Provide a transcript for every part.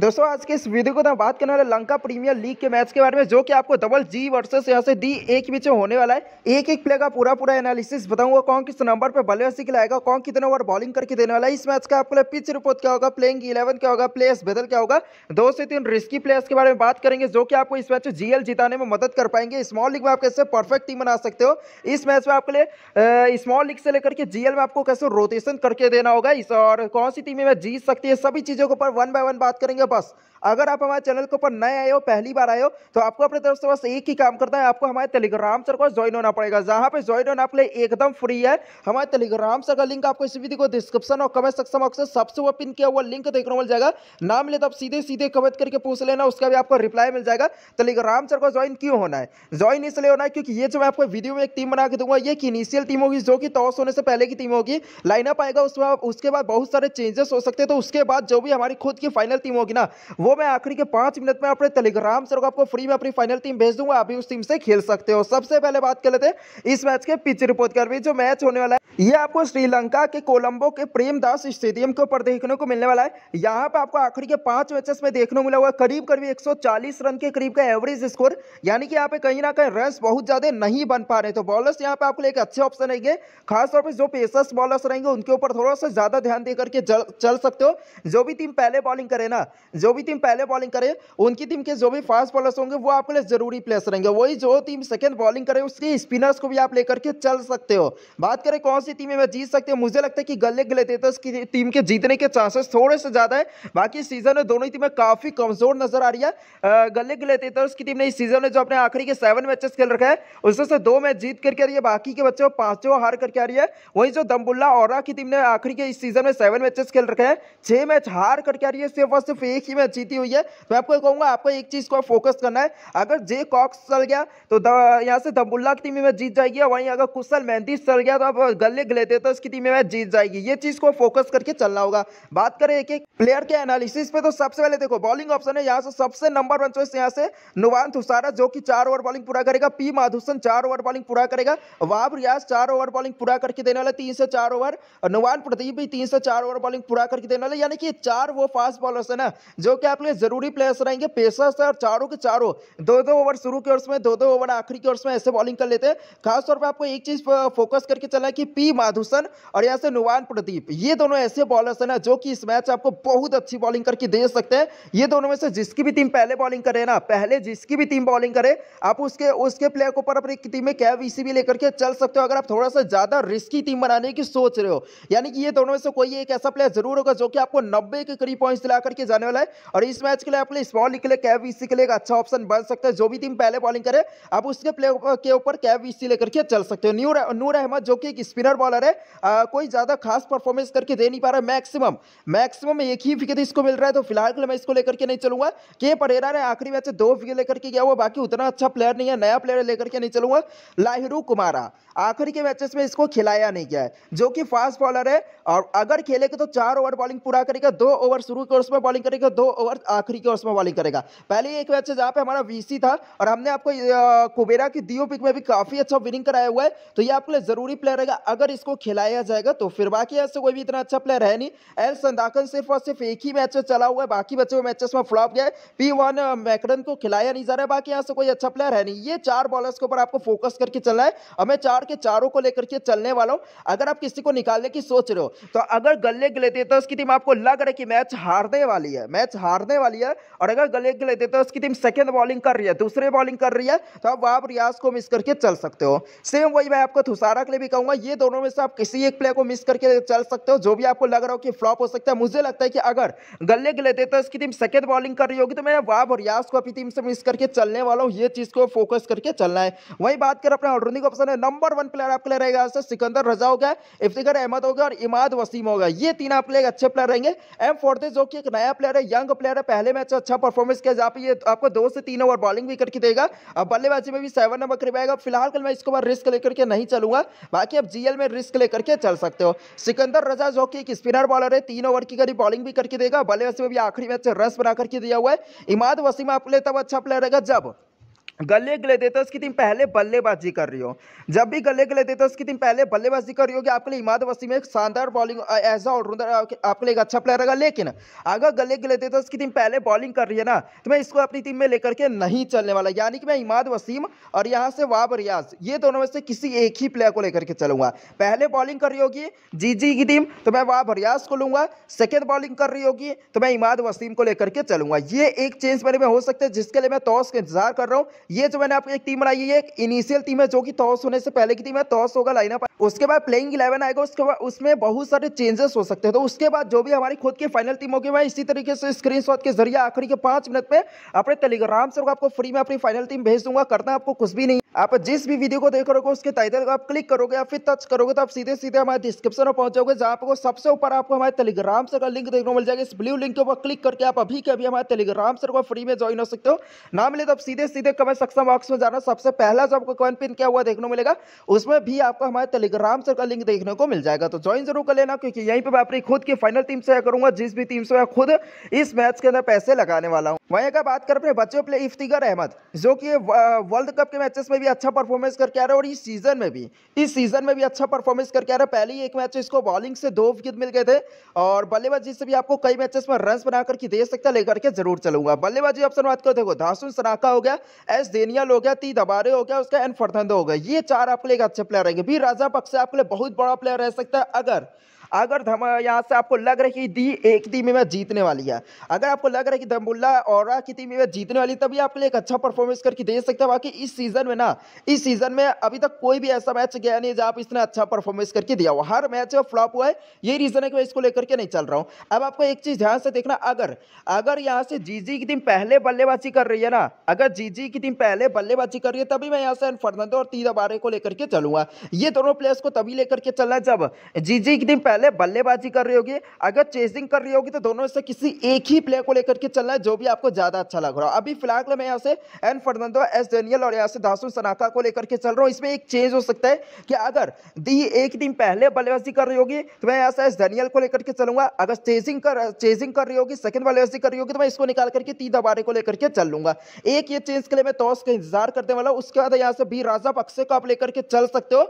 दोस्तों आज के इस वीडियो को तो बात करने वाले लंका प्रीमियर लीग के मैच के बारे में जो कि आपको डबल जी वर्सेस यहाँ से डी ए के बीच होने वाला है एक एक प्लेयर का पूरा पूरा एनालिसिस बताऊंगा कौन किस नंबर पर बल्लेबाजी के कौन कितने ओवर बॉलिंग करके देने वाला है इस मैच का आपको पिच रिपोर्ट क्या होगा प्लेइंग इलेवन क्या होगा प्लेयर्स बदल क्या होगा दो से तीन रिस्की प्लेयर्स के बारे में बात करेंगे जो कि आपको इस मैच में जीएल जिताने में मदद कर पाएंगे स्मॉल लीग में आप कैसे परफेक्ट टीम बना सकते हो इस मैच में आपके लिए स्मॉल लीग से लेकर के जीएल में आपको कैसे रोटेशन करके देना होगा इस और कौन सी टीमें जीत सकती है सभी चीज़ों के ऊपर वन बाय वन बात करेंगे पास अगर आप हमारे चैनल के ऊपर नए आए हो पहली बार आए हो तो आपको अपने दोस्तों बस एक ही काम करना है आपको हमारे टेलीग्राम सर को ज्वाइन होना पड़ेगा जहां पे ज्वाइन होना आपके लिए एकदम फ्री है हमारे टेलीग्राम सर का लिंक आपको इस वीडियो को डिस्क्रिप्शन और कमेंट सेक्शन बॉक्स सबसे वो पिन किया हुआ लिंक देखने मिल जाएगा नाम ले तो आप सीधे सीधे कमेंट करके पूछ लेना उसका भी आपको रिप्लाई मिल जाएगा टेलीग्राम सर को ज्वाइन क्यों होना है ज्वाइन इसलिए होना है क्योंकि ये जो मैं आपको वीडियो में एक टीम बना के दूंगा ये एक इनिशियल टीम होगी जो कि टॉस होने से पहले की टीम होगी लाइनअप आएगा उसमें उसके बाद बहुत सारे चेंजेस हो सकते हैं तो उसके बाद जो भी हमारी खुद की फाइनल टीम होगी ना वो वो मैं आखिरी के पांच मिनट में अपने टेलीग्राम से आपको फ्री में अपनी फाइनल टीम भेज दूंगा अभी उस टीम से खेल सकते हो सबसे पहले बात कर लेते हैं इस मैच के पिच रिपोर्ट कर भी जो मैच होने वाला है ये आपको श्रीलंका के कोलंबो के प्रेमदास स्टेडियम के ऊपर देखने को मिलने वाला है यहाँ पे आपको आखिरी के पांच मैचेस में देखने को मिला हुआ करीब करीब 140 रन के करीब का एवरेज स्कोर यानी कि यहाँ पे कहीं ना कहीं रन बहुत ज्यादा नहीं बन पा रहे तो बॉलर्स यहाँ पे आपको एक अच्छे ऑप्शन रहेंगे खासतौर पर जो पेसर्स बॉलर्स रहेंगे उनके ऊपर थोड़ा सा ज्यादा ध्यान देकर के चल सकते हो जो भी टीम पहले बॉलिंग करे ना जो भी टीम पहले बॉलिंग करे उनकी टीम के जो भी फास्ट बॉलर्स होंगे वो आपके लिए जरूरी प्लेस रहेंगे वही जो टीम सेकेंड बॉलिंग करे उसके स्पिनर्स को भी आप लेकर के चल सकते हो बात करें कौन लाहौर सिटी में मैच जीत सकते हैं मुझे लगता है कि गले गले ग्लेटेटर्स की टीम के जीतने के चांसेस थोड़े से ज़्यादा है बाकी सीजन में दोनों ही टीमें काफ़ी कमज़ोर नजर आ रही है गले गले ग्लेटेटर्स की टीम ने इस सीजन में जो अपने आखिरी के सेवन मैचेस खेल रखा है उसमें से दो मैच जीत करके आ रही है बाकी के बच्चे पांचों हार करके आ रही है वहीं जो दम्बुल्ला और की टीम ने आखिरी के इस सीजन में सेवन मैचेस खेल रखे हैं छह मैच हार करके आ रही है सिर्फ और सिर्फ एक ही मैच जीती हुई है मैं आपको कहूंगा आपको एक चीज़ को फोकस करना है अगर जे कॉक्स चल गया तो यहाँ से दम्बुल्ला की टीम में जीत जाएगी वहीं अगर कुशल मेहंदी चल गया तो आप लिख लेते तो उसकी टीम मैच जीत जाएगी ये चीज़ को फोकस करके चलना होगा बात करें एक एक प्लेयर के एनालिसिस पे तो सबसे पहले देखो बॉलिंग ऑप्शन है यहाँ से सबसे नंबर वन चॉइस यहाँ से नुवान थुसारा जो कि चार ओवर बॉलिंग पूरा करेगा पी माधुसन चार ओवर बॉलिंग पूरा करेगा वाब रियाज चार ओवर बॉलिंग पूरा करके देने वाला तीन से चार ओवर नुवान प्रदीप भी तीन से चार ओवर बॉलिंग पूरा करके देने वाले यानी कि चार वो फास्ट बॉलर है ना जो कि आपके जरूरी प्लेयर्स रहेंगे पेशर्स है और चारों के चारों दो दो ओवर शुरू के ओर में दो दो ओवर आखिरी के ओर में ऐसे बॉलिंग कर लेते हैं खासतौर पर आपको एक चीज फोकस करके चला है कि पी माधुसन और यहाँ से नुवान प्रदीप ये दोनों ऐसे बॉलर्स हैं ना जो कि इस मैच आपको बहुत अच्छी बॉलिंग करके दे सकते हैं ये दोनों में से जिसकी भी टीम पहले बॉलिंग करे ना पहले जिसकी भी टीम बॉलिंग करे आप उसके उसके प्लेयर को ऊपर अपनी टीम में कैब इसी भी लेकर के चल सकते हो अगर आप थोड़ा सा ज़्यादा रिस्की टीम बनाने की सोच रहे हो यानी कि ये दोनों में से कोई एक ऐसा प्लेयर जरूर होगा जो कि आपको नब्बे के करीब पॉइंट दिला करके जाने वाला है और इस मैच के लिए आपके स्मॉल के लिए कैब वीसी e के लिए एक अच्छा ऑप्शन बन सकता है जो भी टीम पहले बॉलिंग करे आप उसके प्लेयर के ऊपर कैब वीसी e लेकर के चल सकते हो नूर नूर अहमद जो कि स्पिनर स्पिनर बॉलर है आ, कोई ज़्यादा खास परफॉर्मेंस करके दे नहीं पा रहा है मैक्सिमम मैक्सिमम एक ही विकेट इसको मिल रहा है तो फिलहाल के लिए मैं इसको लेकर के नहीं चलूंगा के परेरा ने आखिरी मैच में दो विकेट लेकर के गया हुआ बाकी उतना अच्छा प्लेयर नहीं है नया प्लेयर लेकर के नहीं चलूंगा लाहिरू कुमारा आखिरी के मैचेस में इसको खिलाया नहीं गया है जो कि फास्ट बॉलर है और अगर खेलेगा तो चार ओवर बॉलिंग पूरा करेगा दो ओवर शुरू के ओवर्स में बॉलिंग करेगा दो ओवर आखिरी के ओवर्स में बॉलिंग करेगा पहले एक मैच है जहाँ पे हमारा वीसी था और हमने आपको कुबेरा की दियो पिक में भी काफी अच्छा विनिंग कराया हुआ है तो ये आपके लिए जरूरी प्लेयर रहेगा अगर इसको खिलाया जाएगा तो फिर बाकी ऐसे कोई भी इतना अच्छा प्लेयर है नहीं एल संदाकन सिर्फ और सिर्फ एक ही मैच चला हुआ है बाकी बचे हुए मैचेस में फ्लॉप गया पी वन मैकरन को खिलाया नहीं जा रहा है बाकी यहाँ से कोई अच्छा प्लेयर है नहीं ये चार बॉलर्स के ऊपर आपको फोकस करके चलना है हमें चार के चारों को लेकर के चलने वाला हूँ अगर आप किसी को निकालने की सोच रहे हो तो अगर गले गले ग्लेटेटर्स उसकी टीम आपको लग रहा है कि मैच हारने वाली है मैच हारने वाली है और अगर गले गले ग्लेटेटर्स उसकी टीम सेकेंड बॉलिंग कर रही है दूसरे बॉलिंग कर रही है तो आप रियाज को मिस करके चल सकते हो सेम वही मैं आपको थुसारा के लिए भी कहूंगा ये दोनों दोनों में से आप किसी एक प्लेयर को मिस करके चल सकते हो जो भी आपको लग रहा हो कि फ्लॉप हो सकता है मुझे लगता है कि अगर गले गले देते है इसकी टीम सेकेंड बॉलिंग कर रही होगी तो मैं वाब और यास को अपनी टीम से मिस करके चलने वाला हूँ ये चीज़ को फोकस करके चलना है वही बात करें अपने ऑलराउंडिंग ऑप्शन है नंबर वन प्लेयर आपके लिए रहेगा सिकंदर रजा हो गया इफ्तिकर अहमद हो गया और इमाद वसीम होगा ये तीन आपके लिए अच्छे प्लेयर रहेंगे एम फोर्टिस जो कि एक नया प्लेयर है यंग प्लेयर है पहले मैच अच्छा परफॉर्मेंस किया जहाँ पे ये आपको दो से तीन ओवर बॉलिंग भी करके देगा अब बल्लेबाजी में भी सेवन नंबर करवाएगा फिलहाल कल मैं इसको बार रिस्क लेकर के नहीं चलूंगा बाकी अब जीएल में रिस्क लेकर के चल सकते हो सिकंदर रजा जो कि एक स्पिनर बॉलर है तीन ओवर की करीब बॉलिंग भी करके देगा बल्लेबाजी में भी आखिरी मैच रस बना करके दिया हुआ है इमाद वसीम आप लेता अच्छा प्लेयर रहेगा जब गले गले देतस उसके दिन पहले बल्लेबाजी कर रही हो जब भी गले गले देतस उसके दिन पहले बल्लेबाजी कर रही होगी आपके लिए इमाद वसीम एक शानदार बॉलिंग एज ऑलराउंडर आपके लिए एक अच्छा प्लेयर रहेगा लेकिन अगर गले गले देतस उसके दिन पहले बॉलिंग कर रही है ना तो मैं इसको अपनी टीम में लेकर के नहीं चलने वाला यानी कि मैं इमाद वसीम और यहाँ से वाब रियाज ये दोनों में से किसी एक ही प्लेयर को लेकर के चलूंगा पहले बॉलिंग कर रही होगी जी जी की टीम तो मैं वाब रियाज को लूंगा सेकेंड बॉलिंग कर रही होगी तो मैं इमाद वसीम को लेकर के चलूंगा ये एक चेंज मेरे में हो सकता है जिसके लिए मैं टॉस का इंतजार कर रहा हूँ ये जो मैंने आपको एक टीम बनाई है एक इनिशियल टीम है जो कि टॉस होने से पहले की टीम है टॉस होगा लाइनअप उसके बाद प्लेइंग इलेवन आएगा उसके बाद उसमें बहुत सारे चेंजेस हो सकते हैं तो उसके बाद जो भी हमारी खुद की फाइनल टीम होगी वह इसी तरीके से स्क्रीन के जरिए आखिरी के पांच मिनट में अपने टेलीग्राम से आपको फ्री में अपनी फाइनल टीम भेज दूंगा करना आपको कुछ भी नहीं आप जिस भी वीडियो को देख रहे हो उसके टाइटल को आप क्लिक करोगे या फिर टच करोगे तो आप सीधे सीधे हमारे डिस्क्रिप्शन में पहुंच जाओगे जहाँ आपको सबसे ऊपर आपको हमारे टेलीग्राम से का लिंक देखने को मिल जाएगा इस ब्लू लिंक के ऊपर क्लिक करके आप अभी के अभी हमारे टेलीग्राम से को फ्री में ज्वाइन हो सकते हो ना मिले तो आप सीधे सीधे कमेंट सक्सम बॉक्स में जाना सबसे पहला जो आपको कॉइन पिन क्या हुआ देखने को मिलेगा उसमें भी आपको हमारे टेलीग्राम सर का लिंक देखने को मिल जाएगा तो ज्वाइन जरूर कर लेना क्योंकि यहीं पर मैं अपनी खुद की फाइनल टीम से करूंगा जिस भी टीम से मैं खुद इस मैच के अंदर पैसे लगाने वाला हूँ वहीं का बात करें अपने बच्चों प्ले इफ्तिकर अहमद जो कि वर्ल्ड कप के मैचेस में भी अच्छा परफॉर्मेंस करके आ रहा है और इस सीजन में भी इस सीजन में भी अच्छा परफॉर्मेंस करके आ रहा है पहले ही एक मैच इसको बॉलिंग से दो विकेट मिल गए थे और बल्लेबाजी से भी आपको कई मैचेस में रन बना करके दे सकता लेकर के जरूर चलूंगा बल्लेबाजी ऑप्शन बात करो देखो धासुन सनाका हो गया एस देनियल हो गया ती दबारे हो गया उसका एन फर्थंदो हो गया ये चार आपके लिए अच्छे प्लेयर रहेंगे भी राजा से आपके लिए बहुत बड़ा प्लेयर रह सकता है अगर अगर धम यहाँ से आपको लग रहा है कि दी एक दी में मैं जीतने वाली है अगर आपको लग रहा है कि धमबुल्ला और की टीम में जीतने वाली तभी आपके लिए एक अच्छा परफॉर्मेंस करके दे सकते हैं बाकी इस सीज़न में ना इस सीज़न में अभी तक कोई भी ऐसा मैच गया नहीं जहाँ इसने अच्छा परफॉर्मेंस करके दिया हुआ हर मैच में फ्लॉप हुआ है ये रीज़न है कि मैं इसको लेकर के नहीं चल रहा हूँ अब आपको एक चीज़ ध्यान से देखना अगर अगर यहाँ से जीजी की टीम पहले बल्लेबाजी कर रही है ना अगर जीजी की टीम पहले बल्लेबाजी कर रही है तभी मैं यहाँ से फर्नांडो और तीजा बारे को लेकर के चलूंगा ये दोनों प्लेयर्स को तभी लेकर के चलना जब जीजी की टीम पहले पहले बल्लेबाजी कर रही होगी अगर चेसिंग कर रही होगी तो दोनों से किसी एक ही प्लेयर को लेकर के चलना है जो भी आपको ज़्यादा अच्छा लग रहा हो अभी फिलहाल मैं यहाँ से एन फर्नांडो एस डेनियल और यहाँ से दासुन सनाका को लेकर के चल रहा हूँ इसमें एक चेंज हो सकता है कि अगर दी एक टीम पहले बल्लेबाजी कर रही होगी तो मैं यहाँ से एस डेनियल को लेकर के चलूंगा अगर चेजिंग कर चेजिंग कर रही होगी सेकंड बल्लेबाजी कर रही होगी तो मैं इसको निकाल करके तीन दबारे को लेकर के चल लूंगा एक ये चेंज के लिए मैं टॉस का इंतजार करने वाला उसके बाद यहाँ से बी राजा पक्से को आप लेकर के चल सकते हो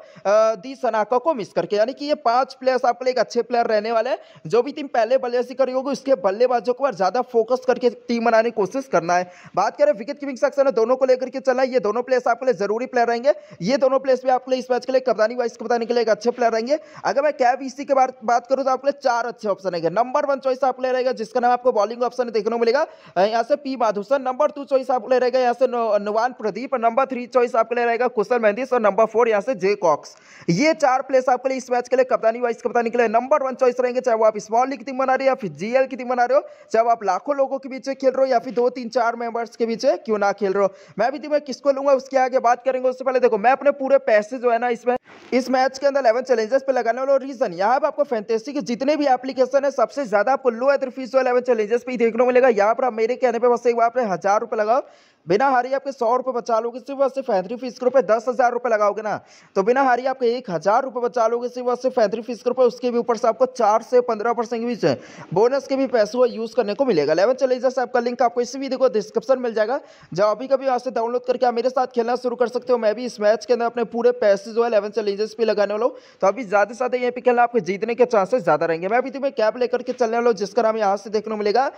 दी सनाका को मिस करके यानी कि ये पांच प्लेयर्स आपको लेकर अच्छे प्लेयर रहने वाले हैं जो भी टीम पहले बल्लेबाजी करी होगी उसके बल्लेबाजों को ज़्यादा फोकस करके टीम बनाने की कोशिश करना है बात करें विकेट कीपिंग सेक्शन में दोनों को लेकर के चला ये दोनों प्लेयर्स आपके लिए जरूरी प्लेयर रहेंगे ये दोनों प्लेयर्स भी आपके लिए इस मैच के लिए कप्तानी वाइस कप्तानी के लिए एक अच्छे प्लेयर रहेंगे अगर मैं कैब इसी के बारे बात करूँ तो आपके लिए चार अच्छे ऑप्शन रहेंगे नंबर वन चॉइस आपके लिए रहेगा जिसका नाम आपको बॉलिंग ऑप्शन देखने को मिलेगा यहाँ से P Madushan number two choice आपके लिए रहेगा यहाँ से Nuwan Pradeep number three choice आपके लिए रहेगा कुशल मेहंदिस और नंबर फोर यहाँ से जे कॉक्स ये चार प्लेयर्स आपके लिए इस मैच के लिए कप्तानी वाइस कप्तानी के लिए नंबर वन चॉइस रहेंगे चाहे वो आप स्मॉल लीग टीम बना रहे हो या फिर जीएल की टीम बना रहे हो चाहे वो आप लाखों लोगों के बीच खेल रहे हो या फिर दो तीन चार मेंबर्स के बीच क्यों ना खेल रहे हो मैं भी तुम्हें किसको लूंगा उसके आगे बात करेंगे उससे पहले देखो मैं अपने पूरे पैसे जो है ना इसमें इस मैच के अंदर इलेवन चैलेंजेस पे लगाने वाला रीजन यहाँ पर आपको फैंटेसी के जितने भी एप्लीकेशन है सबसे ज्यादा आपको लो एथ फीस इलेवन चैलेंजेस पे ही देखने को मिलेगा यहाँ पर आप मेरे कहने पर बस एक बार आपने हजार रुपये लगाओ बिना हारी आपके सौ रुपये बचा लोगे सिर्फ और सिर्फ पैंतीस फीस के रुपये दस हज़ार रुपये लगाओगे ना तो बिना हारी आपके एक हज़ार रुपये बचा लोगे सिर्फ और सिर्फ पैंतीस फीस के रुपये उसके भी ऊपर से आपको चार से पंद्रह परसेंट के बीच बोनस के भी पैसे वो यूज़ करने को मिलेगा लेवन चले जैसे आपका लिंक आपको इसी वीडियो को डिस्क्रिप्शन मिल जाएगा जब अभी कभी यहाँ से डाउनलोड करके आप मेरे साथ खेलना शुरू कर सकते हो मैं भी इस मैच के अंदर अपने पूरे पैसे जो है लेवन चैलेंजेस पे लगाने वालों तो अभी ज़्यादा से ज़्यादा यहाँ पे खेलना आपके जीतने के चांसेस ज़्यादा रहेंगे मैं अभी तुम्हें कैप लेकर के चलने वालों जिसका नाम यहाँ से देखने को मिलेगा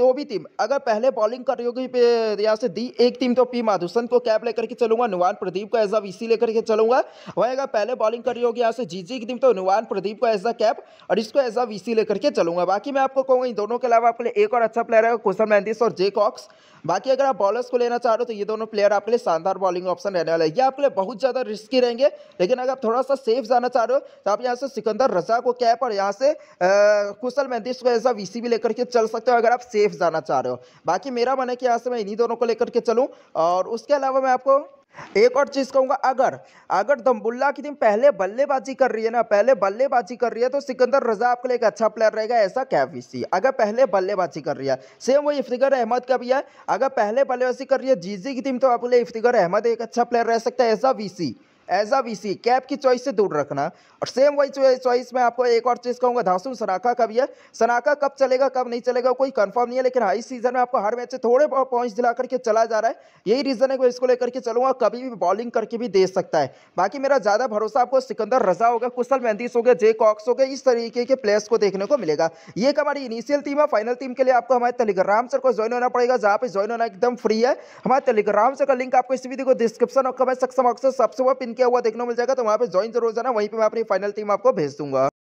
जो भी टीम अगर पहले बॉलिंग कर रही होगी यहाँ से दी एक टीम तो पी माधुसन को कैप लेकर के चलूंगा नुवान प्रदीप को एज अ वीसी लेकर के चलूंगा वही अगर पहले बॉलिंग कर रही होगी यहाँ से जीजी की टीम तो नुवान प्रदीप को एज अ कैप और इसको एज अ वीसी लेकर के चलूंगा बाकी मैं आपको कहूँगा इन दोनों के अलावा आपके लिए एक और अच्छा प्लेयर है कुशल मेहंदिस और जे कॉक्स बाकी अगर आप बॉलर्स को लेना चाह रहे हो तो ये दोनों प्लेयर आपके लिए शानदार बॉलिंग ऑप्शन रहने वाला है ये आपके लिए बहुत ज़्यादा रिस्की रहेंगे लेकिन अगर आप थोड़ा सा सेफ जाना चाह रहे हो तो आप यहाँ से सिकंदर रजा को कैप और यहाँ से कुशल मेहंदिस को एज अ वीसी भी लेकर के चल सकते हो अगर आप सेफ जाना चाह रहे हो बाकी मेरा मन है कि यहाँ से मैं इन्हीं दोनों दोनों को लेकर के चलूँ और उसके अलावा मैं आपको एक और चीज़ कहूंगा अगर अगर दम्बुल्ला की टीम पहले बल्लेबाजी कर रही है ना पहले बल्लेबाजी कर रही है तो सिकंदर रजा आपके लिए एक अच्छा प्लेयर रहेगा ऐसा कैवीसी अगर पहले बल्लेबाजी कर रही है सेम वही इफ्तिकर अहमद का भी है अगर पहले बल्लेबाजी कर रही है जीजी की टीम तो आपके लिए इफ्तिकर अहमद एक अच्छा प्लेयर रह सकता है ऐसा VC as a V cap की चॉइस से दूर रखना और सेम वही चॉइस में आपको एक और चीज़ कहूँगा धासु सनाका का भी है सनाका कब चलेगा कब नहीं चलेगा कोई कंफर्म नहीं है लेकिन हाई सीजन में आपको हर मैच से थोड़े बहुत पॉइंट्स दिला करके चला जा रहा है यही रीज़न है कि इसको लेकर के चलूँगा कभी भी बॉलिंग करके भी दे सकता है बाकी मेरा ज़्यादा भरोसा आपको सिकंदर रजा होगा कुशल मेहंदीस हो गया जे कॉक्स हो गया इस तरीके के प्लेयर्स को देखने को मिलेगा ये एक हमारी इनिशियल टीम है फाइनल टीम के लिए आपको हमारे टेलीग्राम सर को ज्वाइन होना पड़ेगा जहाँ पर ज्वाइन होना एकदम फ्री है हमारे टेलीग्राम सर का लिंक आपको इस वीडियो को डिस्क्रिप्शन और कमेंट सक्सम अक्सर सबसे पिन किया हुआ देखने मिल जाएगा तो वहाँ पे ज्वाइन जरूर जाना वहीं पर मैं अपनी फाइनल टीम आपको भेज दूंगा